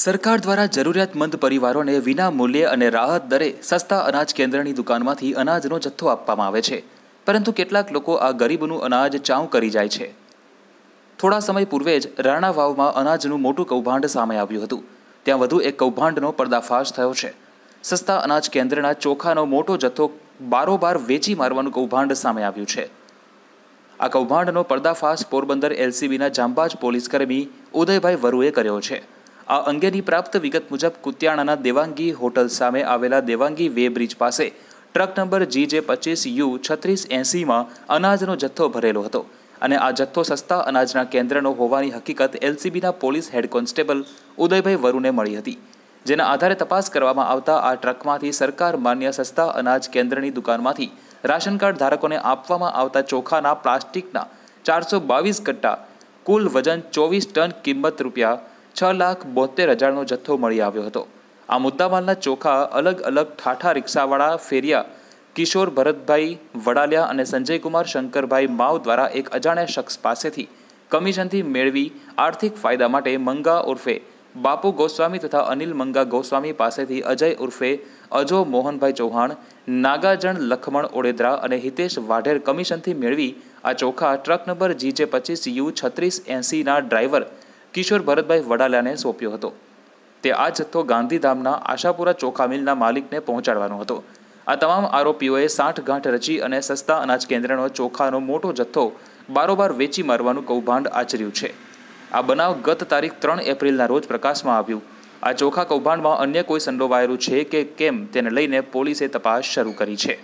સરકાર દ્વારા જરૂરિયાતમંદ પરિવારોને વિના મૂલ્યે અને રાહત દરે સસ્તા અનાજ કેન્દ્રની દુકાનમાંથી અનાજનો જથ્થો આપવામાં આવે છે પરંતુ કેટલાક લોકો આ ગરીબનું અનાજ ચાઉ કરી જાય છે થોડા સમય પૂર્વે જ રાણા વાવમાં અનાજનું મોટું કૌભાંડ સામે આવ્યું હતું ત્યાં વધુ એક કૌભાંડનો પર્દાફાશ થયો છે સસ્તા અનાજ કેન્દ્રના ચોખાનો મોટો જથ્થો બારોબાર વેચી મારવાનું કૌભાંડ સામે આવ્યું છે આ કૌભાંડનો પર્દાફાશ પોરબંદર એલસીબીના જાંબાજ પોલીસકર્મી ઉદયભાઈ વરુએ કર્યો છે આ અંગેની પ્રાપ્ત વિગત મુજબ કુતિયાણાના દેવાંગી હોટલ સામે આવેલા દેવાંગી વે બ્રિજ પાસે ટ્રક નંબર જી જે પચીસ યુ છત્રીસ એંસીમાં અનાજનો જથ્થો ભરેલો હતો અને આ જથ્થો સસ્તા અનાજના કેન્દ્રનો હોવાની હકીકત એલસીબીના પોલીસ હેડ કોન્સ્ટેબલ ઉદયભાઈ વરુને મળી હતી જેના આધારે તપાસ કરવામાં આવતા આ ટ્રકમાંથી સરકાર માન્ય સસ્તા અનાજ કેન્દ્રની દુકાનમાંથી રાશન કાર્ડ ધારકોને આપવામાં આવતા ચોખાના પ્લાસ્ટિકના ચારસો બાવીસ કટ્ટા કુલ વજન ચોવીસ ટન કિંમત રૂપિયા છ લાખ બોતેર હજારનો જથ્થો મળી આવ્યો હતો આ મુદ્દામાલના ચોખા અલગ અલગ ઠાઠા રિક્ષાવાળા ફેરિયા કિશોર ભરતભાઈ વડાલિયા અને સંજયકુમાર શંકરભાઈ માવ દ્વારા એક અજાણ્યા શખ્સ પાસેથી કમિશનથી મેળવી આર્થિક ફાયદા માટે મંગા ઉર્ફે બાપુ ગોસ્વામી તથા અનિલ મંગા ગોસ્વામી પાસેથી અજય ઉર્ફે અજો મોહનભાઈ ચૌહાણ નાગાજણ લખમણ ઓડેદરા અને હિતેશ વાઢેર કમિશનથી મેળવી આ ચોખા ટ્રક નંબર જીજે પચીસ યુ છત્રીસ એંસીના ડ્રાઈવર કિશોર ભરતભાઈ વડાલાને સોંપ્યો હતો તે આ જથ્થો ગાંધીધામના આશાપુરા ચોખા મિલના માલિકને પહોંચાડવાનો હતો આ તમામ આરોપીઓએ સાઠ ગાંઠ રચી અને સસ્તા અનાજ કેન્દ્રનો ચોખાનો મોટો જથ્થો બારોબાર વેચી મારવાનું કૌભાંડ આચર્યું છે આ બનાવ ગત તારીખ ત્રણ એપ્રિલના રોજ પ્રકાશમાં આવ્યું આ ચોખા કૌભાંડમાં અન્ય કોઈ સંડોવાયેલું છે કે કેમ તેને લઈને પોલીસે તપાસ શરૂ કરી છે